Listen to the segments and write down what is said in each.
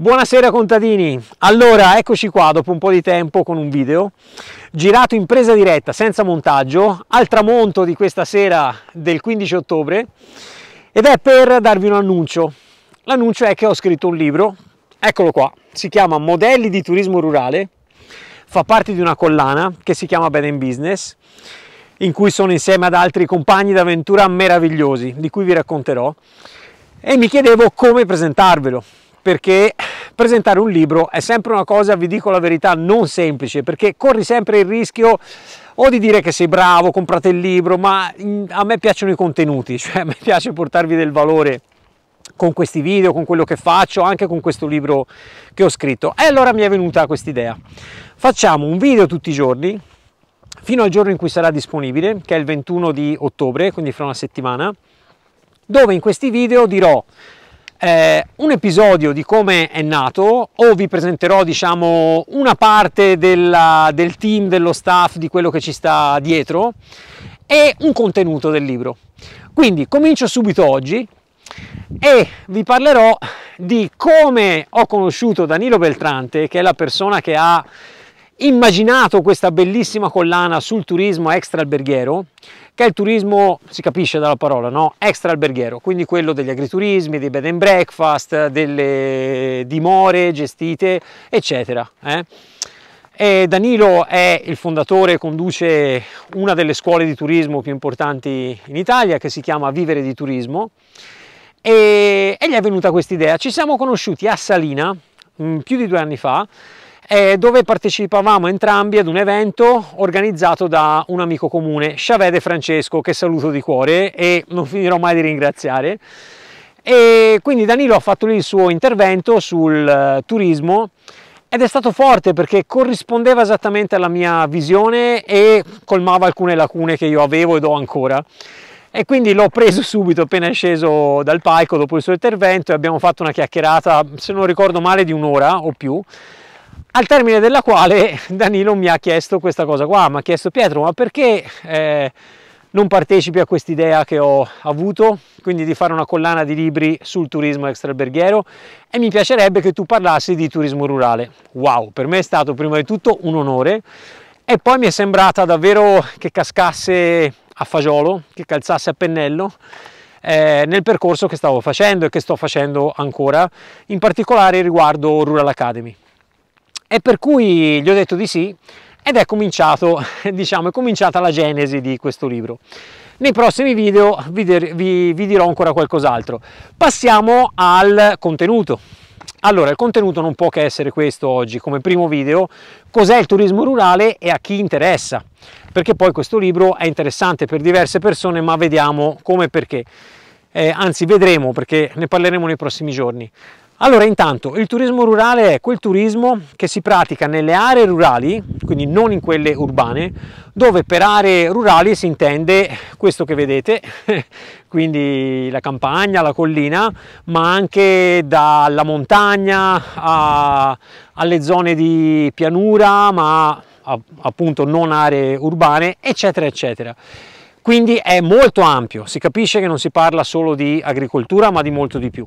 Buonasera contadini, allora eccoci qua dopo un po' di tempo con un video girato in presa diretta senza montaggio al tramonto di questa sera del 15 ottobre ed è per darvi un annuncio. L'annuncio è che ho scritto un libro, eccolo qua, si chiama Modelli di turismo rurale, fa parte di una collana che si chiama Bed in Business in cui sono insieme ad altri compagni d'avventura meravigliosi di cui vi racconterò e mi chiedevo come presentarvelo perché presentare un libro è sempre una cosa, vi dico la verità, non semplice, perché corri sempre il rischio o di dire che sei bravo, comprate il libro, ma mm, a me piacciono i contenuti, cioè a me piace portarvi del valore con questi video, con quello che faccio, anche con questo libro che ho scritto. E allora mi è venuta questa idea. Facciamo un video tutti i giorni, fino al giorno in cui sarà disponibile, che è il 21 di ottobre, quindi fra una settimana, dove in questi video dirò eh, un episodio di come è nato o vi presenterò diciamo una parte della, del team, dello staff, di quello che ci sta dietro e un contenuto del libro. Quindi comincio subito oggi e vi parlerò di come ho conosciuto Danilo Beltrante che è la persona che ha immaginato questa bellissima collana sul turismo extra alberghiero, che è il turismo, si capisce dalla parola, no? extra alberghiero, quindi quello degli agriturismi, dei bed and breakfast, delle dimore gestite, eccetera. Eh? E Danilo è il fondatore, conduce una delle scuole di turismo più importanti in Italia, che si chiama Vivere di Turismo, e, e gli è venuta questa idea. Ci siamo conosciuti a Salina mh, mm, più di due anni fa, eh, dove partecipavamo entrambi ad un evento organizzato da un amico comune, Sciavede Francesco, che saluto di cuore e non finirò mai di ringraziare. E quindi Danilo ha fatto lì il suo intervento sul eh, turismo ed è stato forte perché corrispondeva esattamente alla mia visione e colmava alcune lacune che io avevo ed ho ancora e quindi l'ho preso subito appena è sceso dal palco dopo il suo intervento e abbiamo fatto una chiacchierata se non ricordo male di un'ora o più al termine della quale Danilo mi ha chiesto questa cosa qua, mi ha chiesto Pietro ma perché eh, non partecipi a quest'idea che ho avuto, quindi di fare una collana di libri sul turismo extraalberghiero e mi piacerebbe che tu parlassi di turismo rurale. Wow, per me è stato prima di tutto un onore e poi mi è sembrata davvero che cascasse a fagiolo, che calzasse a pennello eh, nel percorso che stavo facendo e che sto facendo ancora, in particolare riguardo Rural Academy e per cui gli ho detto di sì ed è cominciato, diciamo, è cominciata la genesi di questo libro. Nei prossimi video vi, vi, vi dirò ancora qualcos'altro. Passiamo al contenuto. Allora, il contenuto non può che essere questo oggi come primo video, cos'è il turismo rurale e a chi interessa, perché poi questo libro è interessante per diverse persone, ma vediamo come e perché. Eh, anzi, vedremo perché ne parleremo nei prossimi giorni. Allora intanto il turismo rurale è quel turismo che si pratica nelle aree rurali, quindi non in quelle urbane, dove per aree rurali si intende questo che vedete, quindi la campagna, la collina, ma anche dalla montagna a, alle zone di pianura, ma a, appunto non aree urbane, eccetera, eccetera. Quindi è molto ampio, si capisce che non si parla solo di agricoltura, ma di molto di più.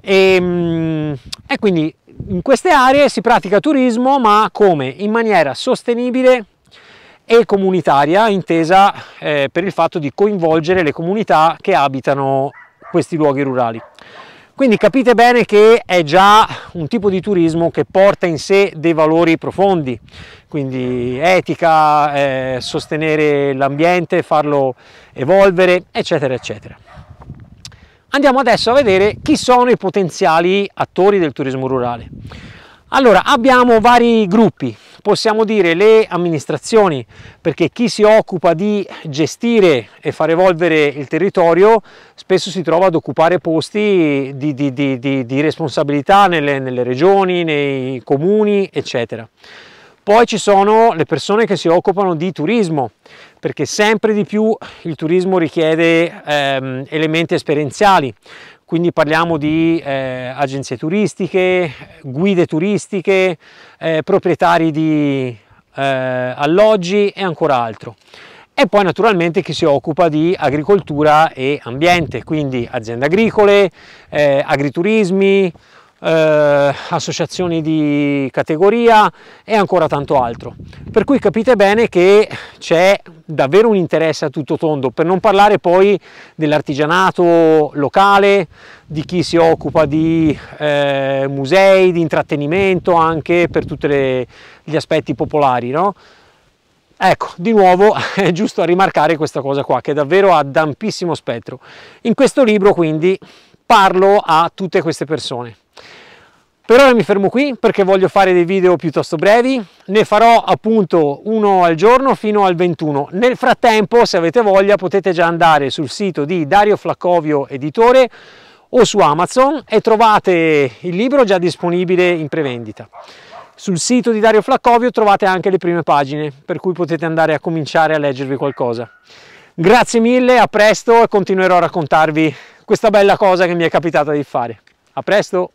E, ehm, e quindi in queste aree si pratica turismo ma come? In maniera sostenibile e comunitaria, intesa eh, per il fatto di coinvolgere le comunità che abitano questi luoghi rurali. Quindi capite bene che è già un tipo di turismo che porta in sé dei valori profondi, quindi etica, eh, sostenere l'ambiente, farlo evolvere, eccetera, eccetera. Andiamo adesso a vedere chi sono i potenziali attori del turismo rurale. Allora, abbiamo vari gruppi, possiamo dire le amministrazioni, perché chi si occupa di gestire e far evolvere il territorio spesso si trova ad occupare posti di, di, di, di responsabilità nelle, nelle regioni, nei comuni, eccetera. Poi ci sono le persone che si occupano di turismo, perché sempre di più il turismo richiede ehm, elementi esperienziali, quindi parliamo di eh, agenzie turistiche, guide turistiche, eh, proprietari di eh, alloggi e ancora altro. E poi naturalmente chi si occupa di agricoltura e ambiente, quindi aziende agricole, eh, agriturismi, eh, associazioni di categoria e ancora tanto altro. Per cui capite bene che c'è davvero un interesse a tutto tondo, per non parlare poi dell'artigianato locale, di chi si occupa di eh, musei, di intrattenimento anche per tutti gli aspetti popolari. No? Ecco, di nuovo è giusto rimarcare questa cosa qua, che davvero ha d'ampissimo spettro. In questo libro quindi parlo a tutte queste persone. Per ora mi fermo qui perché voglio fare dei video piuttosto brevi, ne farò appunto uno al giorno fino al 21. Nel frattempo, se avete voglia, potete già andare sul sito di Dario Flaccovio Editore o su Amazon e trovate il libro già disponibile in prevendita. Sul sito di Dario Flaccovio trovate anche le prime pagine, per cui potete andare a cominciare a leggervi qualcosa. Grazie mille, a presto e continuerò a raccontarvi questa bella cosa che mi è capitata di fare. A presto!